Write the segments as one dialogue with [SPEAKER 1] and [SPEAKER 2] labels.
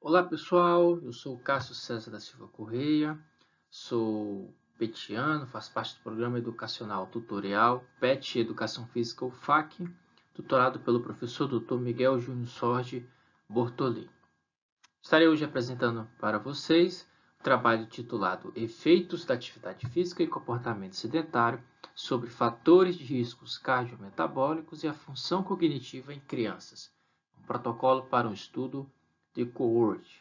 [SPEAKER 1] Olá pessoal, eu sou o Cássio César da Silva Correia, sou petiano, faço parte do programa educacional tutorial PET Educação Física UFAC, tutorado pelo professor Dr. Miguel Júnior Sorge Bortoli. Estarei hoje apresentando para vocês o trabalho titulado Efeitos da Atividade Física e Comportamento Sedentário sobre fatores de riscos cardiometabólicos e a função cognitiva em crianças, um protocolo para um estudo de coorte.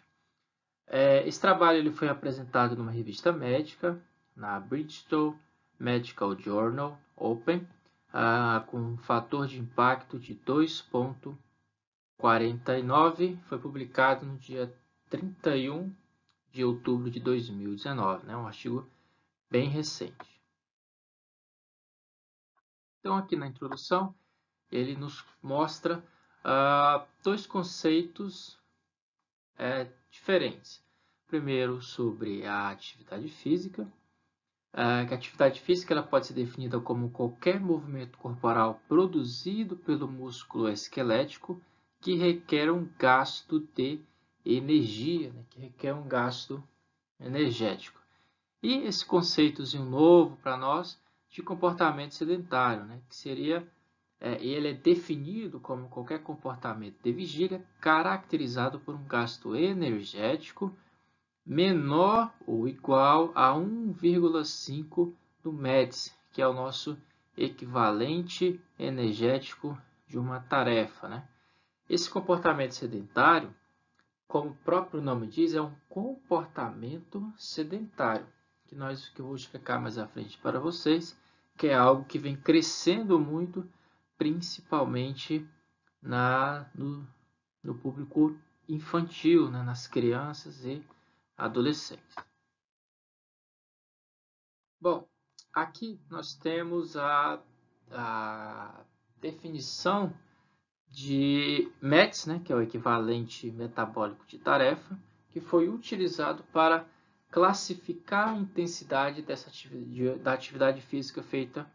[SPEAKER 1] É, esse trabalho ele foi apresentado numa revista médica, na Bristol Medical Journal Open, ah, com um fator de impacto de 2,49. Foi publicado no dia 31 de outubro de 2019, né? um artigo bem recente. Então, aqui na introdução, ele nos mostra ah, dois conceitos é, diferentes. Primeiro, sobre a atividade física, é, que a atividade física ela pode ser definida como qualquer movimento corporal produzido pelo músculo esquelético que requer um gasto de energia, né, que requer um gasto energético. E esse conceitozinho novo para nós de comportamento sedentário, né, que seria é, ele é definido como qualquer comportamento de vigília caracterizado por um gasto energético menor ou igual a 1,5 do MEDS, que é o nosso equivalente energético de uma tarefa. Né? Esse comportamento sedentário, como o próprio nome diz, é um comportamento sedentário, que, nós, que eu vou explicar mais à frente para vocês, que é algo que vem crescendo muito principalmente na, no, no público infantil, né, nas crianças e adolescentes. Bom, aqui nós temos a, a definição de METs, né, que é o equivalente metabólico de tarefa, que foi utilizado para classificar a intensidade dessa atividade, da atividade física feita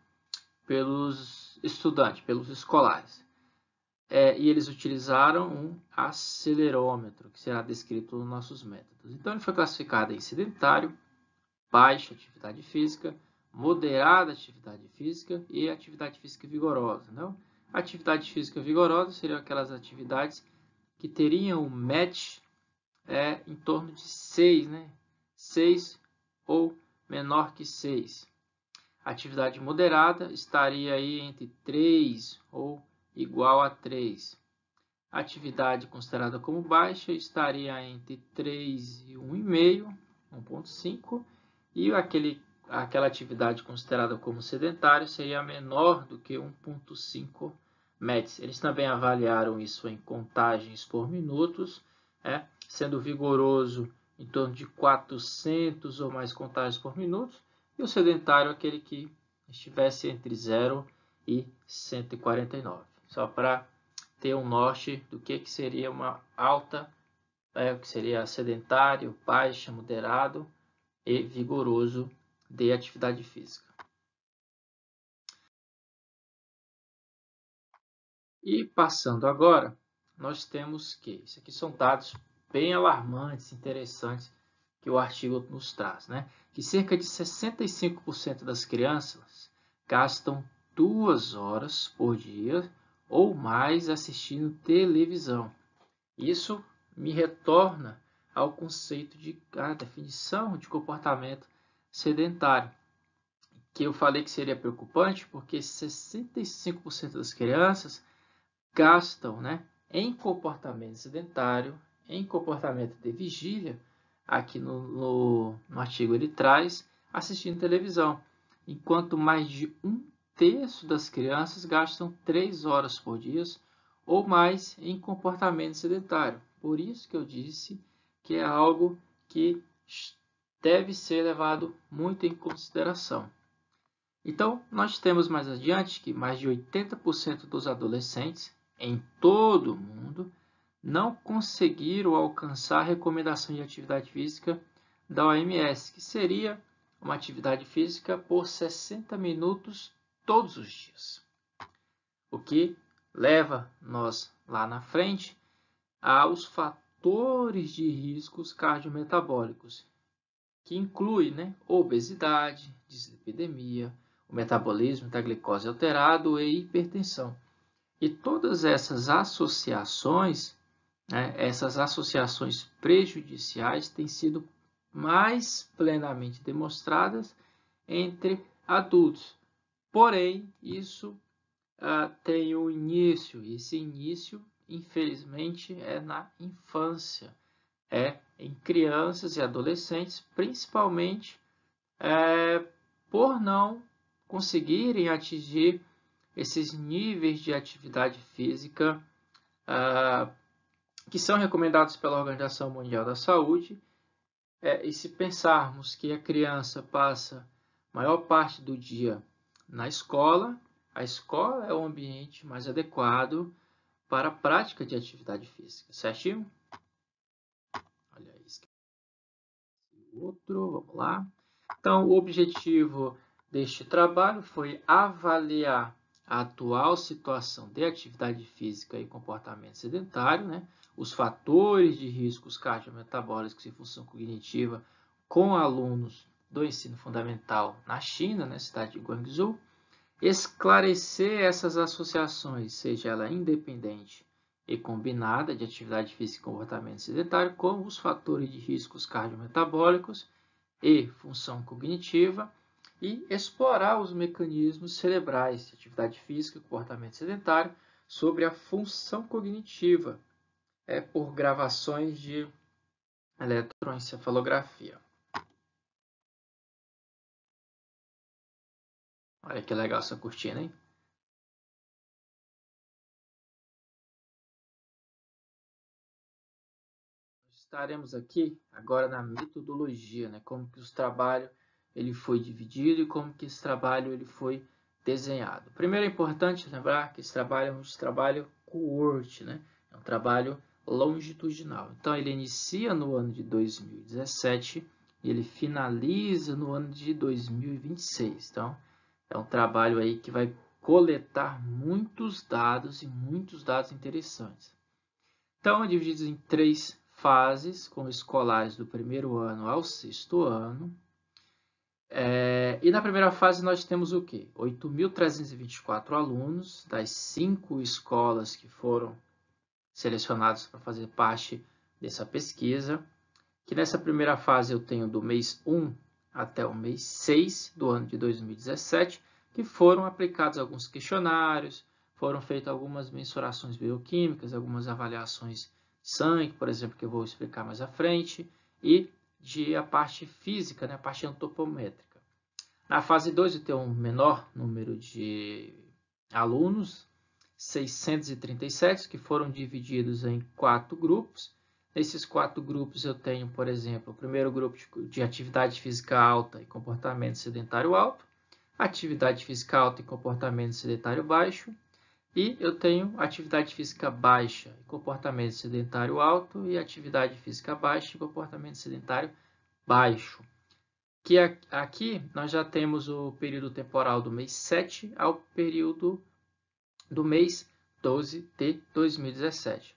[SPEAKER 1] pelos estudantes, pelos escolares. É, e eles utilizaram um acelerômetro, que será descrito nos nossos métodos. Então, ele foi classificado em sedentário, baixa atividade física, moderada atividade física e atividade física vigorosa. Não? Né? Atividade física vigorosa seriam aquelas atividades que teriam um match é, em torno de 6, né? 6 ou menor que 6. Atividade moderada estaria aí entre 3 ou igual a 3. Atividade considerada como baixa estaria entre 3 e 1,5, 1,5, e aquele, aquela atividade considerada como sedentária seria menor do que 1,5 METs. Eles também avaliaram isso em contagens por minutos, é, sendo vigoroso em torno de 400 ou mais contagens por minuto, e o sedentário é aquele que estivesse entre 0 e 149. Só para ter um norte do que, que seria uma alta, é, que seria sedentário, baixa, moderado e vigoroso de atividade física. E passando agora, nós temos que, isso aqui são dados bem alarmantes, interessantes, que o artigo nos traz, né? que cerca de 65% das crianças gastam duas horas por dia ou mais assistindo televisão. Isso me retorna ao conceito de à definição de comportamento sedentário, que eu falei que seria preocupante porque 65% das crianças gastam né, em comportamento sedentário, em comportamento de vigília, aqui no, no, no artigo ele traz assistindo televisão, enquanto mais de um terço das crianças gastam três horas por dia ou mais em comportamento sedentário. Por isso que eu disse que é algo que deve ser levado muito em consideração. Então, nós temos mais adiante que mais de 80% dos adolescentes em todo o mundo não conseguiram alcançar a recomendação de atividade física da OMS, que seria uma atividade física por 60 minutos todos os dias. O que leva nós lá na frente aos fatores de riscos cardiometabólicos, que inclui né, obesidade, dislipidemia, o metabolismo da glicose alterado e hipertensão. E todas essas associações né, essas associações prejudiciais têm sido mais plenamente demonstradas entre adultos. Porém, isso uh, tem um início, e esse início, infelizmente, é na infância, é em crianças e adolescentes, principalmente é, por não conseguirem atingir esses níveis de atividade física uh, que são recomendados pela Organização Mundial da Saúde. É, e se pensarmos que a criança passa maior parte do dia na escola, a escola é o ambiente mais adequado para a prática de atividade física, certinho? Olha isso. Outro, vamos lá. Então, o objetivo deste trabalho foi avaliar a atual situação de atividade física e comportamento sedentário, né? os fatores de riscos cardiometabólicos e função cognitiva com alunos do ensino fundamental na China, na cidade de Guangzhou, esclarecer essas associações, seja ela independente e combinada de atividade física e comportamento sedentário, com os fatores de riscos cardiometabólicos e função cognitiva, e explorar os mecanismos cerebrais de atividade física e comportamento sedentário sobre a função cognitiva, é por gravações de eletroencefalografia. Olha que legal essa cortina, hein? Estaremos aqui agora na metodologia, né? Como que o trabalho ele foi dividido e como que esse trabalho ele foi desenhado. Primeiro é importante lembrar que esse trabalho é um trabalho co né? É um trabalho longitudinal. Então, ele inicia no ano de 2017 e ele finaliza no ano de 2026. Então, é um trabalho aí que vai coletar muitos dados e muitos dados interessantes. Então, é dividido em três fases, com escolares do primeiro ano ao sexto ano. É, e na primeira fase nós temos o quê? 8.324 alunos das cinco escolas que foram selecionados para fazer parte dessa pesquisa, que nessa primeira fase eu tenho do mês 1 até o mês 6 do ano de 2017, que foram aplicados alguns questionários, foram feitas algumas mensurações bioquímicas, algumas avaliações de sangue, por exemplo, que eu vou explicar mais à frente, e de a parte física, né, a parte antropométrica. Na fase 2 eu tenho um menor número de alunos, 637, que foram divididos em quatro grupos. Nesses quatro grupos eu tenho, por exemplo, o primeiro grupo de atividade física alta e comportamento sedentário alto, atividade física alta e comportamento sedentário baixo, e eu tenho atividade física baixa e comportamento sedentário alto e atividade física baixa e comportamento sedentário baixo. Que aqui nós já temos o período temporal do mês 7 ao período do mês 12 de 2017,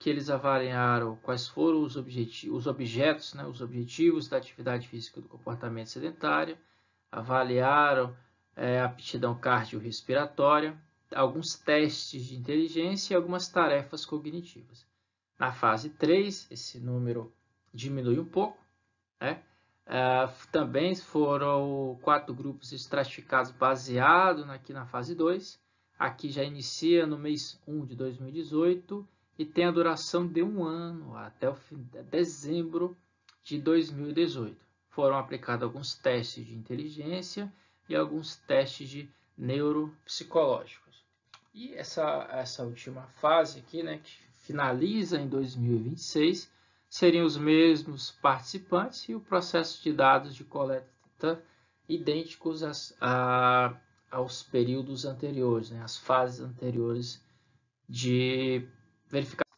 [SPEAKER 1] que eles avaliaram quais foram os, os objetos, né, os objetivos da atividade física do comportamento sedentário, avaliaram é, a aptidão cardiorrespiratória, alguns testes de inteligência e algumas tarefas cognitivas. Na fase 3, esse número diminui um pouco. Né? Uh, também foram quatro grupos estratificados baseado aqui na fase 2. Aqui já inicia no mês 1 de 2018 e tem a duração de um ano, até o fim de dezembro de 2018. Foram aplicados alguns testes de inteligência e alguns testes de neuropsicológicos. E essa, essa última fase aqui, né, que finaliza em 2026, seriam os mesmos participantes e o processo de dados de coleta idênticos às, à aos períodos anteriores, né, às fases anteriores de verificação.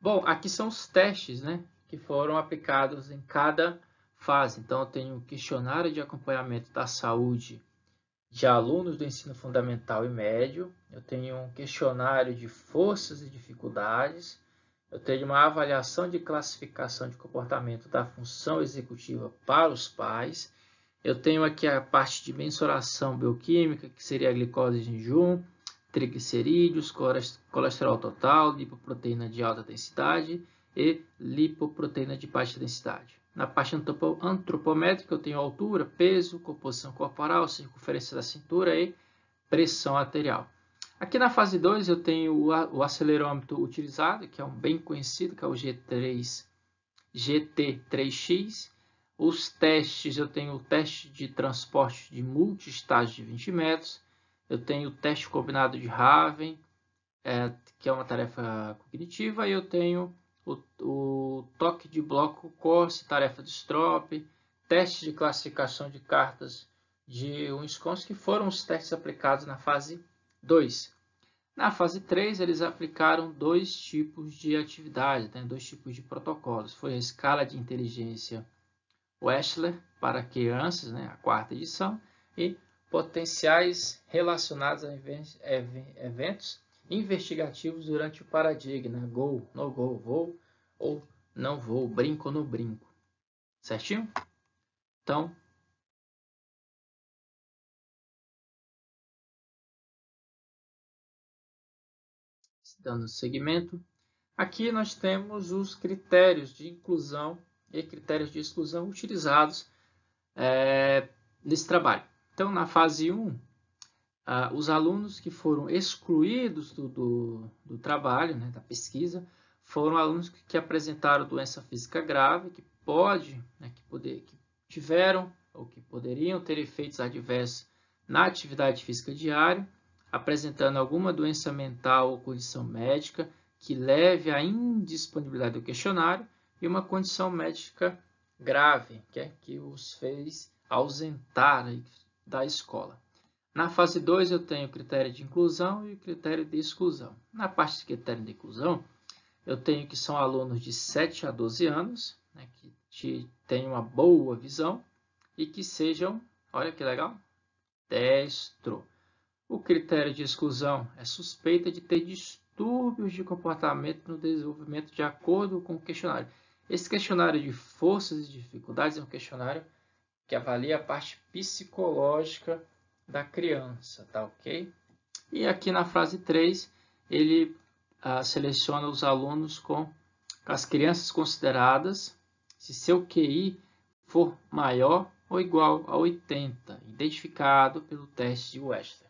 [SPEAKER 1] Bom, aqui são os testes né, que foram aplicados em cada fase. Então, eu tenho um questionário de acompanhamento da saúde de alunos do ensino fundamental e médio, eu tenho um questionário de forças e dificuldades, eu tenho uma avaliação de classificação de comportamento da função executiva para os pais eu tenho aqui a parte de mensuração bioquímica, que seria a glicose de jejum, triglicerídeos, colesterol total, lipoproteína de alta densidade e lipoproteína de baixa densidade. Na parte antropométrica, eu tenho altura, peso, composição corporal, circunferência da cintura e pressão arterial. Aqui na fase 2, eu tenho o acelerômetro utilizado, que é um bem conhecido, que é o G3, GT3X, os testes, eu tenho o teste de transporte de multi-estágio de 20 metros, eu tenho o teste combinado de Raven, é, que é uma tarefa cognitiva, e eu tenho o, o toque de bloco Corse, tarefa de Strop, teste de classificação de cartas de Winscons, que foram os testes aplicados na fase 2. Na fase 3, eles aplicaram dois tipos de atividade, né? dois tipos de protocolos. Foi a escala de inteligência Westler para crianças, né, a quarta edição, e potenciais relacionados a eventos investigativos durante o paradigma, gol, no gol, vou ou não vou, brinco no brinco. Certinho? Então, dando seguimento, aqui nós temos os critérios de inclusão e critérios de exclusão utilizados é, nesse trabalho. Então, na fase 1, ah, os alunos que foram excluídos do, do, do trabalho, né, da pesquisa, foram alunos que, que, apresentaram doença física grave, que pode, né, que, poder, que tiveram ou que poderiam ter efeitos adversos na atividade física diária, apresentando alguma doença mental ou condição médica que leve à indisponibilidade do questionário e uma condição médica grave, que é que os fez ausentar da escola. Na fase 2, eu tenho o critério de inclusão e o critério de exclusão. Na parte de critério de inclusão, eu tenho que são alunos de 7 a 12 anos, né, que tenham uma boa visão e que sejam, olha que legal, destro. O critério de exclusão é suspeita de ter distúrbios de comportamento no desenvolvimento de acordo com o questionário. Esse questionário de forças e dificuldades é um questionário que avalia a parte psicológica da criança, tá ok? E aqui na frase 3, ele ah, seleciona os alunos com as crianças consideradas se seu QI for maior ou igual a 80, identificado pelo teste de Western.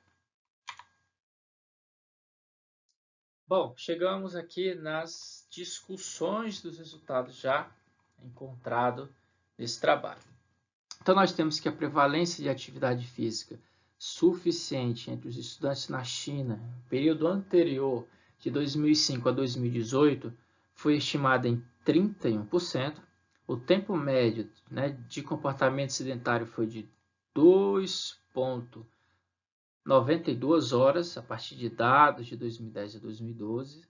[SPEAKER 1] Bom, chegamos aqui nas discussões dos resultados já encontrados nesse trabalho. Então, nós temos que a prevalência de atividade física suficiente entre os estudantes na China, período anterior de 2005 a 2018, foi estimada em 31%. O tempo médio né, de comportamento sedentário foi de 2,92 horas, a partir de dados de 2010 a 2012.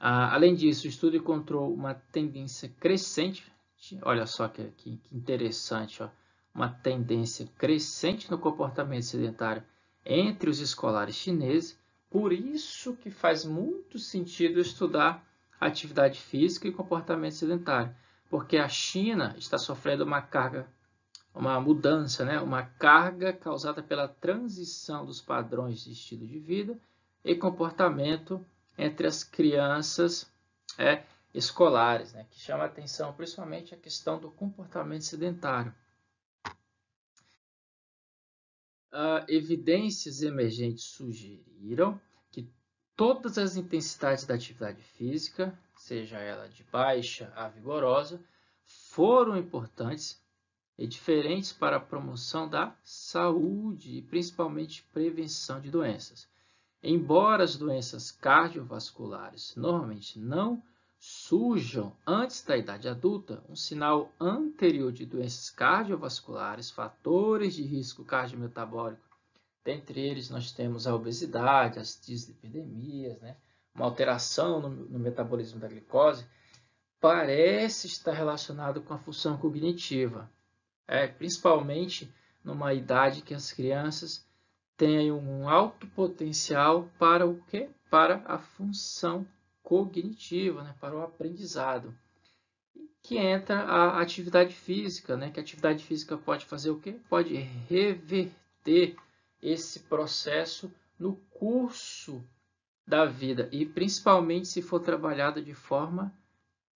[SPEAKER 1] Ah, além disso, o estudo encontrou uma tendência crescente, olha só que, que, que interessante, ó, uma tendência crescente no comportamento sedentário entre os escolares chineses, por isso que faz muito sentido estudar atividade física e comportamento sedentário, porque a China está sofrendo uma carga, uma mudança, né? uma carga causada pela transição dos padrões de estilo de vida e comportamento entre as crianças é, escolares, né, que chama atenção principalmente a questão do comportamento sedentário. Uh, evidências emergentes sugeriram que todas as intensidades da atividade física, seja ela de baixa a vigorosa, foram importantes e diferentes para a promoção da saúde e principalmente prevenção de doenças. Embora as doenças cardiovasculares normalmente não surjam antes da idade adulta, um sinal anterior de doenças cardiovasculares, fatores de risco cardiometabólico, dentre eles nós temos a obesidade, as dislipidemias, né? uma alteração no, no metabolismo da glicose, parece estar relacionado com a função cognitiva, é, principalmente numa idade que as crianças tem aí um alto potencial para o quê? Para a função cognitiva, né? para o aprendizado. Que entra a atividade física, né? que a atividade física pode fazer o quê? Pode reverter esse processo no curso da vida e principalmente se for trabalhada de forma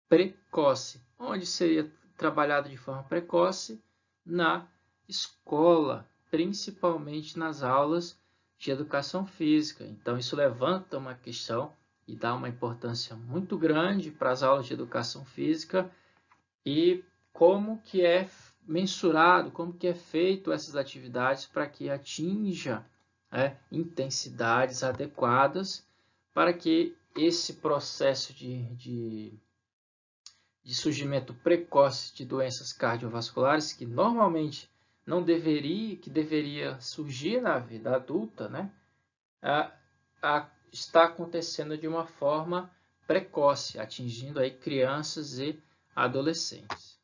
[SPEAKER 1] precoce. Onde seria trabalhada de forma precoce? Na escola, principalmente nas aulas de educação física. Então, isso levanta uma questão e dá uma importância muito grande para as aulas de educação física e como que é mensurado, como que é feito essas atividades para que atinja né, intensidades adequadas para que esse processo de, de, de surgimento precoce de doenças cardiovasculares, que normalmente não deveria, que deveria surgir na vida adulta, né? A, a, está acontecendo de uma forma precoce, atingindo aí crianças e adolescentes.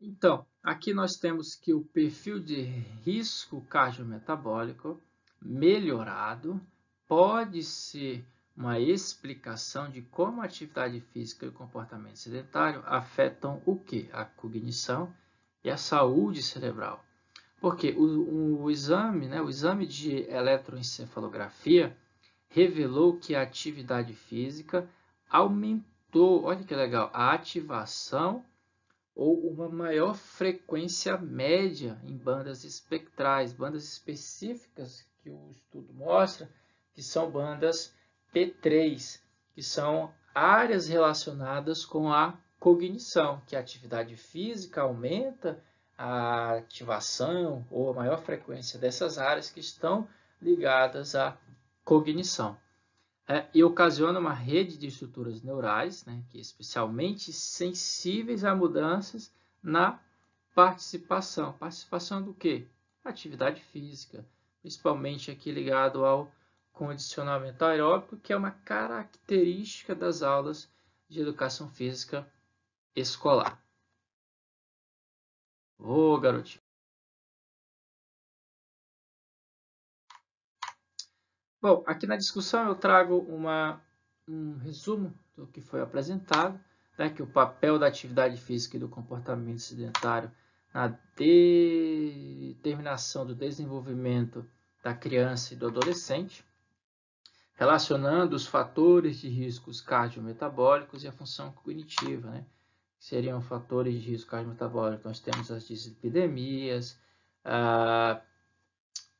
[SPEAKER 1] Então, aqui nós temos que o perfil de risco cardiometabólico melhorado pode ser uma explicação de como a atividade física e o comportamento sedentário afetam o que? A cognição e a saúde cerebral. Porque o, o exame, né, o exame de eletroencefalografia revelou que a atividade física aumentou, olha que legal, a ativação ou uma maior frequência média em bandas espectrais, bandas específicas que o estudo mostra, que são bandas P3, que são áreas relacionadas com a cognição, que a atividade física aumenta a ativação ou a maior frequência dessas áreas que estão ligadas à cognição. É, e ocasiona uma rede de estruturas neurais, né, que é especialmente sensíveis a mudanças na participação. Participação do quê? Atividade física, principalmente aqui ligado ao condicionamento aeróbico, que é uma característica das aulas de educação física escolar. Ô, oh, garotinho. Bom, aqui na discussão eu trago uma, um resumo do que foi apresentado, né, que o papel da atividade física e do comportamento sedentário na determinação do desenvolvimento da criança e do adolescente, relacionando os fatores de riscos cardiometabólicos e a função cognitiva, né? que seriam fatores de risco cardiometabólico. Nós temos as dislipidemias, a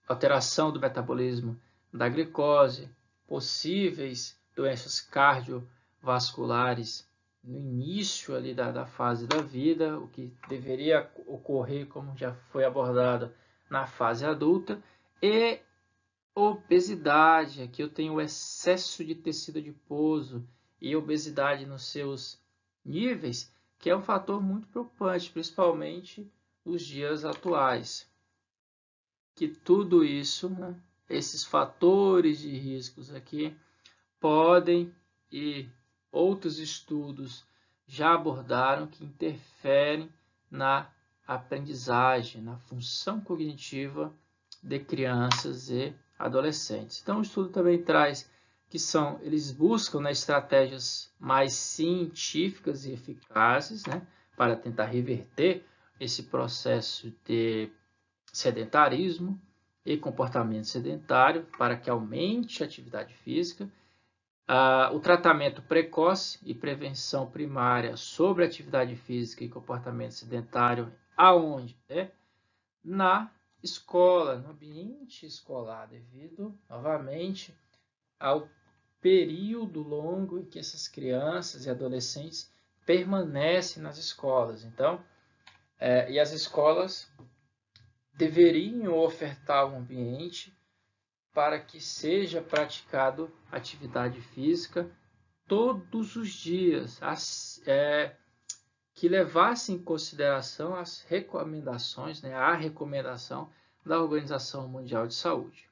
[SPEAKER 1] alteração do metabolismo da glicose, possíveis doenças cardiovasculares no início ali da, da, fase da vida, o que deveria ocorrer, como já foi abordado, na fase adulta, e obesidade, aqui eu tenho excesso de tecido adiposo e obesidade nos seus níveis, que é um fator muito preocupante, principalmente nos dias atuais. Que tudo isso, né, esses fatores de riscos aqui, podem e outros estudos já abordaram que interferem na aprendizagem, na função cognitiva de crianças e adolescentes. Então, o estudo também traz que são, eles buscam né, estratégias mais científicas e eficazes né, para tentar reverter esse processo de sedentarismo e comportamento sedentário para que aumente a atividade física, ah, o tratamento precoce e prevenção primária sobre atividade física e comportamento sedentário, aonde? Né? Na escola, no ambiente escolar, devido, novamente, ao período longo em que essas crianças e adolescentes permanecem nas escolas. Então, é, e as escolas deveriam ofertar um ambiente para que seja praticado atividade física todos os dias, as, é, que levasse em consideração as recomendações, né, a recomendação da Organização Mundial de Saúde.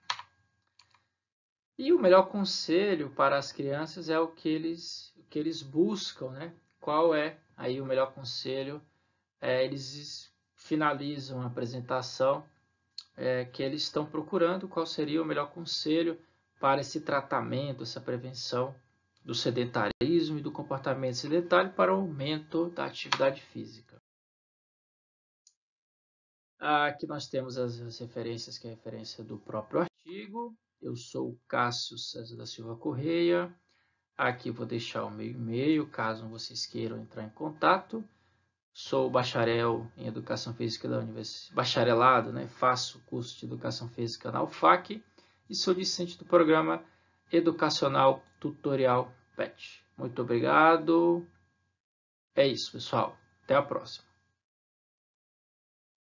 [SPEAKER 1] E o melhor conselho para as crianças é o que eles, o que eles buscam, né? Qual é aí o melhor conselho? É, eles finalizam a apresentação é, que eles estão procurando, qual seria o melhor conselho para esse tratamento, essa prevenção do sedentarismo e do comportamento sedentário para o aumento da atividade física. Aqui nós temos as referências, que é a referência do próprio artigo, eu sou o Cássio César da Silva Correia. Aqui vou deixar o meu e-mail, caso vocês queiram entrar em contato. Sou bacharel em Educação Física da Universidade, bacharelado, né? Faço curso de Educação Física na UFAC e sou licente do programa Educacional Tutorial PET. Muito obrigado. É isso, pessoal. Até a próxima.